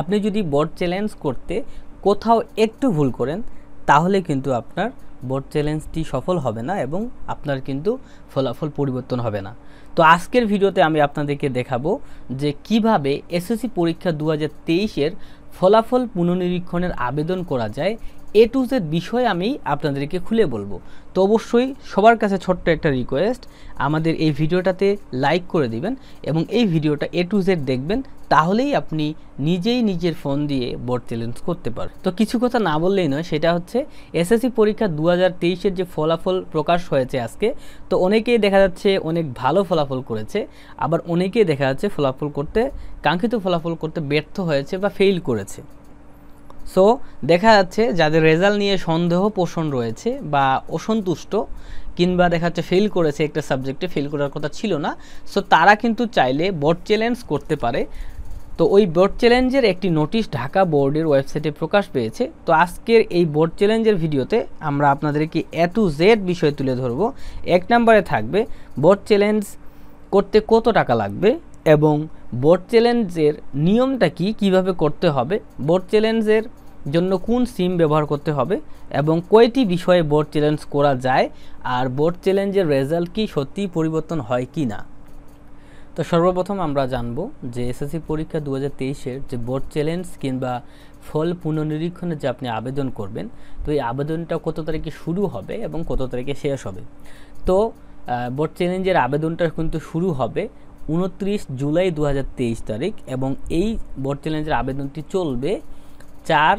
আপনি যদি board challenge করতে কোথাও একটু ভুল করেন তাহলে কিন্তু আপনার বোর্ড চ্যালেঞ্জটি সফল হবে না এবং আপনার কিন্তু ফলাফল পরিবর্তন হবে না তো আজকের ভিডিওতে আমি আপনাদেরকে দেখাবো যে কিভাবে এসএসসি পরীক্ষা দু হাজার ফলাফল পুনর্নিরীক্ষণের আবেদন করা যায় এ টু জেড বিষয় আমি আপনাদেরকে খুলে বলবো তো অবশ্যই সবার কাছে ছোট্ট একটা রিকোয়েস্ট আমাদের এই ভিডিওটাতে লাইক করে দিবেন এবং এই ভিডিওটা এ টু জেড দেখবেন তাহলেই আপনি নিজেই নিজের ফোন দিয়ে বোর্ড চ্যালেঞ্জ করতে পারেন তো কিছু কথা না বললেই নয় সেটা হচ্ছে এসএসসি পরীক্ষা দু হাজার যে ফলাফল প্রকাশ হয়েছে আজকে তো অনেকেই দেখা যাচ্ছে অনেক ভালো ফলাফল করেছে আবার অনেকেই দেখা যাচ্ছে ফলাফল করতে কাঙ্ক্ষিত ফলাফল করতে ব্যর্থ হয়েছে বা ফেইল করেছে সো দেখা যাচ্ছে যাদের রেজাল্ট নিয়ে সন্দেহ পোষণ রয়েছে বা অসন্তুষ্ট কিংবা দেখা যাচ্ছে ফেল করেছে একটা সাবজেক্টে ফেল করার কথা ছিল না সো তারা কিন্তু চাইলে বোর্ড চ্যালেঞ্জ করতে পারে তো ওই বোর্ড চ্যালেঞ্জের একটি নোটিশ ঢাকা বোর্ডের ওয়েবসাইটে প্রকাশ পেয়েছে তো আজকের এই বোর্ড চ্যালেঞ্জের ভিডিওতে আমরা আপনাদেরকে এ টু জেড বিষয় তুলে ধরব এক নম্বরে থাকবে বোর্ড চ্যালেঞ্জ করতে কত টাকা লাগবে এবং বোর্ড চ্যালেঞ্জের নিয়মটা কি কিভাবে করতে হবে বোর্ড চ্যালেঞ্জের জন্য কোন সিম ব্যবহার করতে হবে এবং কয়টি বিষয়ে বোর্ড চ্যালেঞ্জ করা যায় আর বোর্ড চ্যালেঞ্জের রেজাল্ট কি সত্যিই পরিবর্তন হয় কি না তো সর্বপ্রথম আমরা জানব যে এসএসসি পরীক্ষা দু হাজার যে বোর্ড চ্যালেঞ্জ কিংবা ফল পুনর্নিরীক্ষণে যে আপনি আবেদন করবেন তো এই আবেদনটা কত তারিখে শুরু হবে এবং কত তারিখে শেষ হবে তো বোর্ড চ্যালেঞ্জের আবেদনটা কিন্তু শুরু হবে উনত্রিশ জুলাই দু তারিখ এবং এই বোর্ড চ্যালেঞ্জের আবেদনটি চলবে চার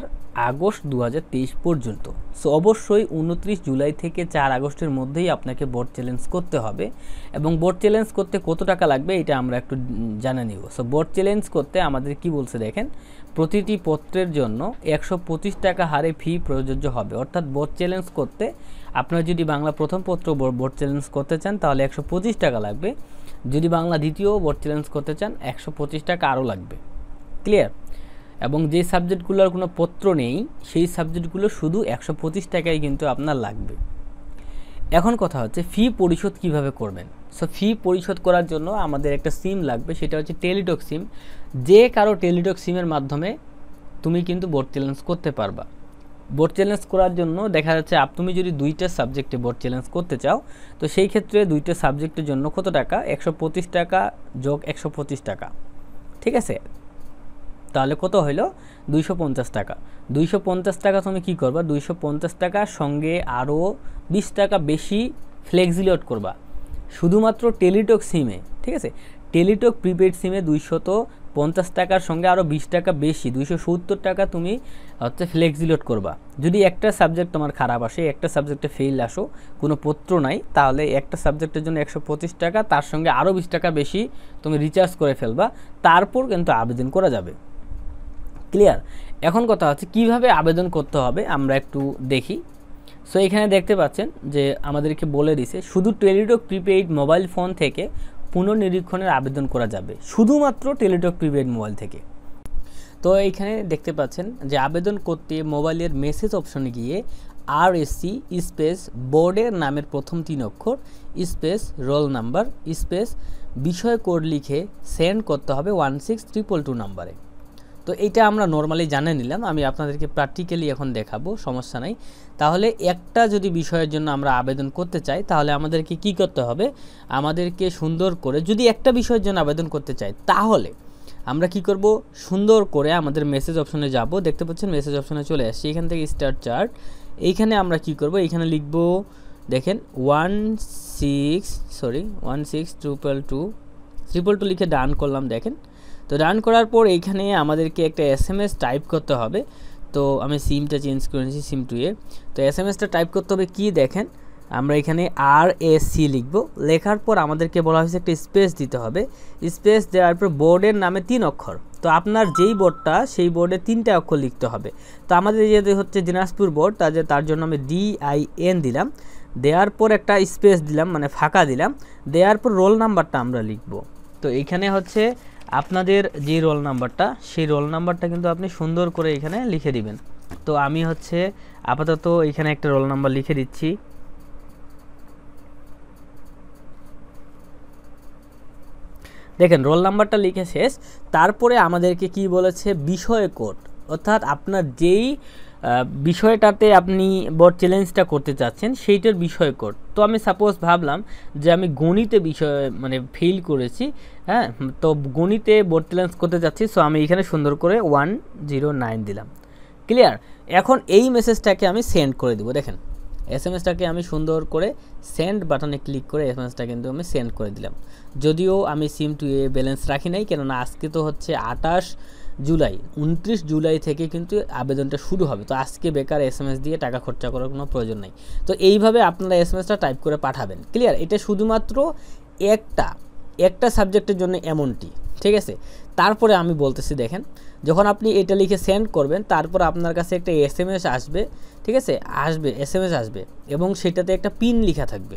আগস্ট দু পর্যন্ত সো অবশ্যই উনত্রিশ জুলাই থেকে চার আগস্টের মধ্যেই আপনাকে বোর্ড চ্যালেঞ্জ করতে হবে এবং বোর্ড চ্যালেঞ্জ করতে কত টাকা লাগবে এটা আমরা একটু জানা নিব সো বোর্ড চ্যালেঞ্জ করতে আমাদের কি বলছে দেখেন প্রতিটি পত্রের জন্য একশো টাকা হারে ফি প্রযোজ্য হবে অর্থাৎ বোর্ড চ্যালেঞ্জ করতে আপনার যদি বাংলা প্রথম পত্র বোর্ড চ্যালেঞ্জ করতে চান তাহলে একশো টাকা লাগবে যদি বাংলা দ্বিতীয় বোর্ড চ্যালেঞ্জ করতে চান একশো টাকা আরও লাগবে ক্লিয়ার এবং যে সাবজেক্টগুলোর কোনো পত্র নেই সেই সাবজেক্টগুলো শুধু একশো পঁচিশ টাকায় কিন্তু আপনার লাগবে এখন কথা হচ্ছে ফি পরিশোধ কিভাবে করবেন সো ফি পরিশোধ করার জন্য আমাদের একটা সিম লাগবে সেটা হচ্ছে টেলিটক সিম যে কারো টেলিটক সিমের মাধ্যমে তুমি কিন্তু বোর্ড চ্যালেঞ্জ করতে পারবা বোর্ড চ্যালেঞ্জ করার জন্য দেখা যাচ্ছে আপ তুমি যদি দুইটা সাবজেক্টে বোর্ড চ্যালেঞ্জ করতে চাও তো সেই ক্ষেত্রে দুইটা সাবজেক্টের জন্য কত টাকা একশো টাকা যোগ একশো টাকা ঠিক আছে তাহলে কত হইল দুইশো টাকা দুইশো টাকা তুমি কী করবা দুইশো টাকা সঙ্গে আরও বিশ টাকা বেশি ফ্লেক্সিলোড করবা শুধুমাত্র টেলিটক সিমে ঠিক আছে টেলিটক প্রিপেড সিমে দুইশত পঞ্চাশ টাকার সঙ্গে আরও বিশ টাকা বেশি দুইশো সত্তর টাকা তুমি হচ্ছে ফ্লেক্সিলোড করবা যদি একটা সাবজেক্ট তোমার খারাপ আসে একটা সাবজেক্টে ফেল আসো কোনো পত্র নাই তাহলে একটা সাবজেক্টের জন্য একশো পঁচিশ টাকা তার সঙ্গে আরও বিশ টাকা বেশি তুমি রিচার্জ করে ফেলবা তারপর কিন্তু আবেদন করা যাবে ক্লিয়ার এখন কথা হচ্ছে কিভাবে আবেদন করতে হবে আমরা একটু দেখি সো এখানে দেখতে পাচ্ছেন যে আমাদেরকে বলে দিছে শুধু টেলিটক প্রিপেইড মোবাইল ফোন থেকে পুনর্নিরীক্ষণের আবেদন করা যাবে শুধুমাত্র টেলিটক প্রিপেইড মোবাইল থেকে তো এইখানে দেখতে পাচ্ছেন যে আবেদন করতে মোবাইলের মেসেজ অপশনে গিয়ে আর এসসি স্পেস বোর্ডের নামের প্রথম তিন অক্ষর স্পেস রোল নাম্বার স্পেস বিষয় কোড লিখে সেন্ড করতে হবে ওয়ান সিক্স ট্রিপল টু নাম্বারে তো এইটা আমরা নর্মালি জানে নিলাম আমি আপনাদেরকে প্র্যাকটিক্যালি এখন দেখাবো সমস্যা নাই তাহলে একটা যদি বিষয়ের জন্য আমরা আবেদন করতে চাই তাহলে আমাদেরকে কি করতে হবে আমাদেরকে সুন্দর করে যদি একটা বিষয়ের জন্য আবেদন করতে চাই তাহলে আমরা কি করব সুন্দর করে আমাদের মেসেজ অপশনে যাব দেখতে পাচ্ছেন মেসেজ অপশনে চলে আসছি এখান থেকে স্টার চার্ট এইখানে আমরা কি করব এইখানে লিখব দেখেন one six sorry one six triple two triple two লিখে ডান করলাম দেখেন তো রান করার পর এইখানে আমাদেরকে একটা এস টাইপ করতে হবে তো আমি সিমটা চেঞ্জ করেছি সিম টুয়ে তো এস এমএসটা টাইপ করতে হবে কি দেখেন আমরা এখানে আর এস সি লিখব লেখার পর আমাদেরকে বলা হয়েছে একটা স্পেস দিতে হবে স্পেস দেওয়ার পর বোর্ডের নামে তিন অক্ষর তো আপনার যেই বোর্ডটা সেই বোর্ডে তিনটা অক্ষর লিখতে হবে তো আমাদের যেহেতু হচ্ছে দিনাজপুর বোর্ড তাদের তার জন্য আমি ডিআইএন দিলাম দেওয়ার পর একটা স্পেস দিলাম মানে ফাঁকা দিলাম দেওয়ার পর রোল নাম্বারটা আমরা লিখব তো এখানে হচ্ছে আপনাদের যে রোল নাম্বারটা সেই রোল নাম্বারটা কিন্তু আপনি সুন্দর করে এখানে লিখে দিবেন তো আমি হচ্ছে আপাতত এখানে একটা রোল নাম্বার লিখে দিচ্ছি দেখেন রোল নাম্বারটা লিখে শেষ তারপরে আমাদেরকে কি বলেছে বিষয় কোড অর্থাৎ আপনার যেই বিষয়টাতে আপনি বড় চ্যালেঞ্জটা করতে চাচ্ছেন সেইটার বিষয় কোড তো আমি সাপোজ ভাবলাম যে আমি গণিতে বিষয় মানে ফেল করেছি হ্যাঁ তো গণিতে বড় চ্যালেঞ্জ করতে চাচ্ছি সো আমি এখানে সুন্দর করে ওয়ান জিরো নাইন দিলাম ক্লিয়ার এখন এই মেসেজটাকে আমি সেন্ড করে দেবো দেখেন এস এম এসটাকে আমি সুন্দর করে সেন্ড বাটনে ক্লিক করে এস এম এসটা কিন্তু আমি সেন্ড করে দিলাম যদিও আমি সিম টু এ ব্যালেন্স রাখি নাই কেননা আজকে তো হচ্ছে আটাশ জুলাই উনত্রিশ জুলাই থেকে কিন্তু আবেদনটা শুরু হবে তো আজকে বেকার এস দিয়ে টাকা খরচা করার কোনো প্রয়োজন নাই তো এইভাবে আপনারা এস টাইপ করে পাঠাবেন ক্লিয়ার এটা শুধুমাত্র একটা একটা সাবজেক্টের জন্য এমনটি ঠিক আছে তারপরে আমি বলতেছি দেখেন যখন আপনি এটা লিখে সেন্ড করবেন তারপর আপনার কাছে একটা এস আসবে ঠিক আছে আসবে এস আসবে এবং সেটাতে একটা পিন লেখা থাকবে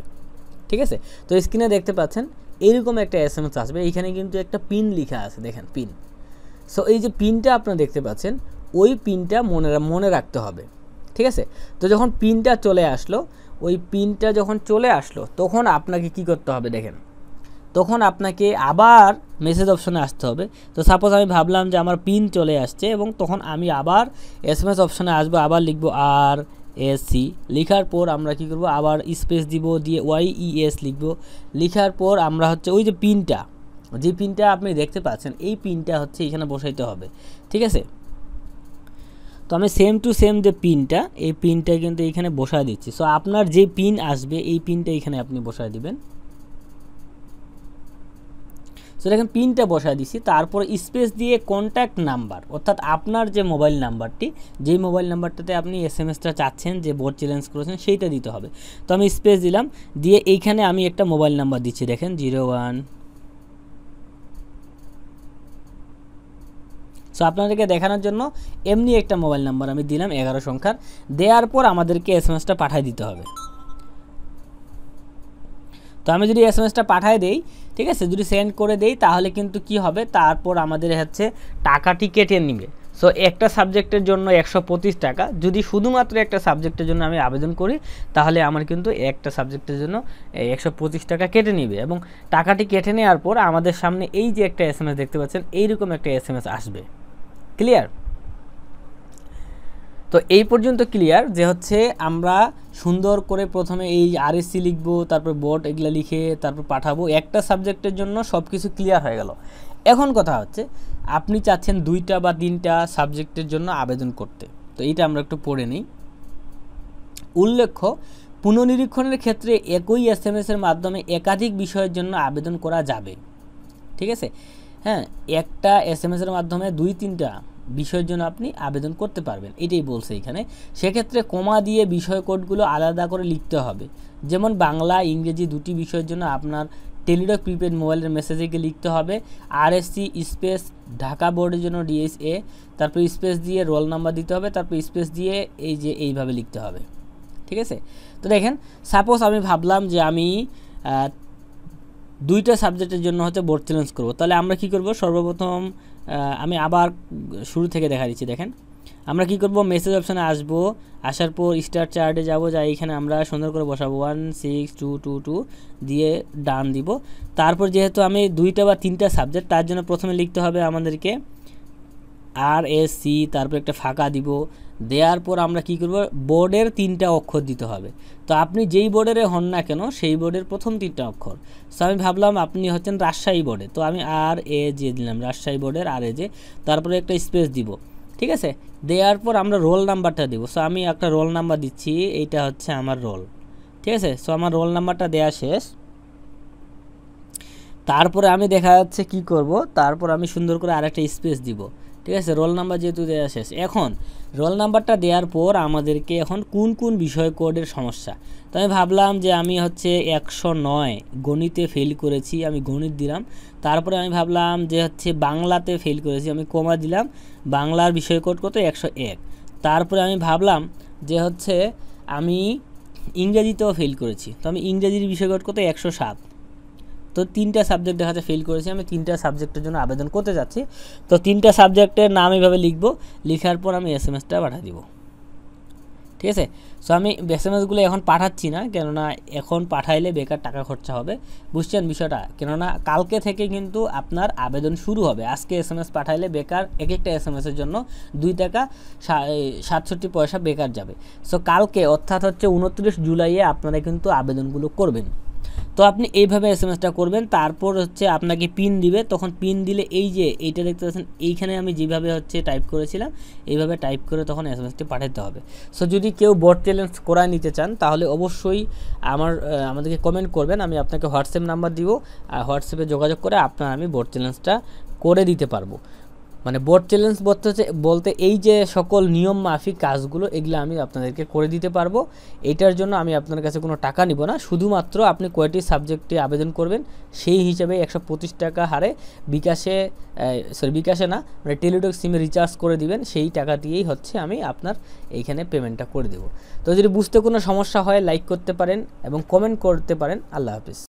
ঠিক আছে তো স্ক্রিনে দেখতে পাচ্ছেন এরকম একটা এস আসবে এইখানে কিন্তু একটা পিন লিখা আছে দেখেন পিন সো এই যে পিনটা আপনারা দেখতে পাচ্ছেন ওই পিনটা মনে মনে রাখতে হবে ঠিক আছে তো যখন পিনটা চলে আসলো ওই পিনটা যখন চলে আসলো তখন আপনাকে কি করতে হবে দেখেন তখন আপনাকে আবার মেসেজ অপশানে আসতে হবে তো সাপোজ আমি ভাবলাম যে আমার পিন চলে আসছে এবং তখন আমি আবার এস এম এস অপশনে আসবো আবার লিখবো আর এস সি লেখার পর আমরা কি করব আবার স্পেস দিব দিয়ে ওয়াই ই এস লিখবো লেখার পর আমরা হচ্ছে ওই যে পিনটা যে পিনটা আপনি দেখতে পাচ্ছেন এই পিনটা হচ্ছে এখানে বসাইতে হবে ঠিক আছে তো আমি সেম টু সেম যে পিনটা এই পিনটা কিন্তু এখানে বসায় দিচ্ছি সো আপনার যে পিন আসবে এই পিনটা এখানে আপনি বসায় দিবেন সো দেখেন পিনটা বসায় দিচ্ছি তারপর স্পেস দিয়ে কন্ট্যাক্ট নাম্বার অর্থাৎ আপনার যে মোবাইল নাম্বারটি যেই মোবাইল নাম্বারটাতে আপনি এস এম এসটা চাচ্ছেন যে বোর্ড চ্যালেঞ্জ করেছেন সেইটা দিতে হবে তো আমি স্পেস দিলাম দিয়ে এইখানে আমি একটা মোবাইল নাম্বার দিচ্ছি দেখেন জিরো ওয়ান সো আপনাদেরকে দেখানোর জন্য এমনি একটা মোবাইল নাম্বার আমি দিলাম এগারো সংখ্যার দেওয়ার পর আমাদেরকে এস এম এসটা পাঠিয়ে দিতে হবে তো আমি যদি এস এম এসটা পাঠিয়ে দেই ঠিক আছে যদি সেন্ড করে দেই তাহলে কিন্তু কি হবে তারপর আমাদের হচ্ছে টাকাটি কেটে নিবে সো একটা সাবজেক্টের জন্য একশো টাকা যদি শুধুমাত্র একটা সাবজেক্টের জন্য আমি আবেদন করি তাহলে আমার কিন্তু একটা সাবজেক্টের জন্য একশো টাকা কেটে নিবে এবং টাকাটি কেটে নেওয়ার পর আমাদের সামনে এই যে একটা এস দেখতে পাচ্ছেন এইরকম একটা এস আসবে ক্লিয়ার তো এই পর্যন্ত ক্লিয়ার যে হচ্ছে আমরা সুন্দর করে প্রথমে এই আর আরএসসি লিখবো তারপর বোর্ড এগুলো লিখে তারপর পাঠাবো একটা সাবজেক্টের জন্য সব কিছু ক্লিয়ার হয়ে গেল এখন কথা হচ্ছে আপনি চাচ্ছেন দুইটা বা তিনটা সাবজেক্টের জন্য আবেদন করতে তো এইটা আমরা একটু পড়ে নিই উল্লেখ্য পুনঃনিরীক্ষণের ক্ষেত্রে একই এস এর মাধ্যমে একাধিক বিষয়ের জন্য আবেদন করা যাবে ঠিক আছে হ্যাঁ একটা এস এম এসের মাধ্যমে দুই তিনটা বিষয়ের জন্য আপনি আবেদন করতে পারবেন এটাই বলছে এখানে সেক্ষেত্রে কমা দিয়ে বিষয় কোডগুলো আলাদা করে লিখতে হবে যেমন বাংলা ইংরেজি দুটি বিষয়ের জন্য আপনার টেলিডক প্রিপেড মোবাইলের মেসেজে গিয়ে লিখতে হবে আরএসসি স্পেস ঢাকা বোর্ডের জন্য ডিএসএ তারপর স্পেস দিয়ে রোল নাম্বার দিতে হবে তারপর স্পেস দিয়ে এই যে এইভাবে লিখতে হবে ঠিক আছে তো দেখেন সাপোজ আমি ভাবলাম যে আমি দুইটা সাবজেক্টের জন্য হচ্ছে বোর্ড চ্যালেঞ্জ করব তাহলে আমরা কি করব সর্বপ্রথম আমি আবার শুরু থেকে দেখা দিচ্ছি দেখেন আমরা কি করব মেসেজ অপশানে আসবো আসার পর স্টার চার্টে যাব যা এইখানে আমরা সুন্দর করে বসাবো one six two two two দিয়ে ডান দিব তারপর যেহেতু আমি দুইটা বা তিনটা সাবজেক্ট তার জন্য প্রথমে লিখতে হবে আমাদেরকে আর এস সি তারপর একটা ফাঁকা দিব দেওয়ার পর আমরা কি করব বোর্ডের তিনটা অক্ষর দিতে হবে তো আপনি যেই বোর্ডের হন না কেন সেই বোর্ডের প্রথম তিনটা অক্ষর সো আমি ভাবলাম আপনি হচ্ছেন রাজশাহী বোর্ডে তো আমি আর এ জে দিলাম রাজশাহী বোর্ডের আর এ জে তারপরে একটা স্পেস দিব ঠিক আছে দেওয়ার পর আমরা রোল নাম্বারটা দিব সো আমি একটা রোল নাম্বার দিচ্ছি এইটা হচ্ছে আমার রোল ঠিক আছে সো আমার রোল নাম্বারটা দেওয়া শেষ তারপরে আমি দেখা যাচ্ছে কি করব তারপর আমি সুন্দর করে আরেকটা স্পেস দিব ঠিক আছে রোল নাম্বার যেহেতু দেওয়া শেষ এখন রোল নাম্বারটা দেওয়ার পর আমাদেরকে এখন কোন কোন বিষয় কোডের সমস্যা তো আমি ভাবলাম যে আমি হচ্ছে একশো নয় গণিতে ফেল করেছি আমি গণিত দিলাম তারপরে আমি ভাবলাম যে হচ্ছে বাংলাতে ফেল করেছি আমি কমা দিলাম বাংলার বিষয় কোড কত একশো এক তারপরে আমি ভাবলাম যে হচ্ছে আমি ইংরেজিতেও ফেল করেছি তো আমি ইংরেজির বিষয় কোড কত একশো সাত তো তিনটা সাবজেক্ট দেখা যাচ্ছে ফেল করেছি আমি তিনটা সাবজেক্টের জন্য আবেদন করতে যাচ্ছি তো তিনটা সাবজেক্টের নাম এইভাবে লিখবো লিখার পর আমি এস এম এসটা পাঠিয়ে দিব ঠিক আছে সো আমি এস এম এসগুলো এখন পাঠাচ্ছি না কেননা এখন পাঠাইলে বেকার টাকা খরচা হবে বুঝছেন বিষয়টা কেননা কালকে থেকে কিন্তু আপনার আবেদন শুরু হবে আজকে এস এম এস পাঠাইলে বেকার এক একটা এস এম এসের জন্য দুই টাকা সাতষট্টি পয়সা বেকার যাবে সো কালকে অর্থাৎ হচ্ছে উনত্রিশ জুলাইয়ে আপনারা কিন্তু আবেদনগুলো করবেন তো আপনি এইভাবে এস এম এসটা করবেন তারপর হচ্ছে আপনাকে পিন দিবে তখন পিন দিলে এই যে এইটা দেখতে পাচ্ছেন এইখানে আমি যেভাবে হচ্ছে টাইপ করেছিলাম এইভাবে টাইপ করে তখন এস এম এসটি পাঠাতে হবে সো যদি কেউ বট চ্যালেঞ্জ করায় নিতে চান তাহলে অবশ্যই আমার আমাদেরকে কমেন্ট করবেন আমি আপনাকে হোয়াটসঅ্যাপ নাম্বার দিব আর হোয়াটসঅ্যাপে যোগাযোগ করে আপনার আমি বট চ্যালেঞ্জটা করে দিতে পারবো মানে বোর্ড চ্যালেঞ্জ বলতে হচ্ছে বলতে এই যে সকল নিয়ম মাফিক কাজগুলো এগুলো আমি আপনাদেরকে করে দিতে পারবো এটার জন্য আমি আপনার কাছে কোনো টাকা নিব না শুধুমাত্র আপনি কয়টি সাবজেক্টে আবেদন করবেন সেই হিসাবে একশো টাকা হারে বিকাশে সরি বিকাশে না মানে টেলিটক সিমে রিচার্জ করে দিবেন সেই টাকা দিয়েই হচ্ছে আমি আপনার এইখানে পেমেন্টটা করে দেব তো যদি বুঝতে কোনো সমস্যা হয় লাইক করতে পারেন এবং কমেন্ট করতে পারেন আল্লাহ হাফিজ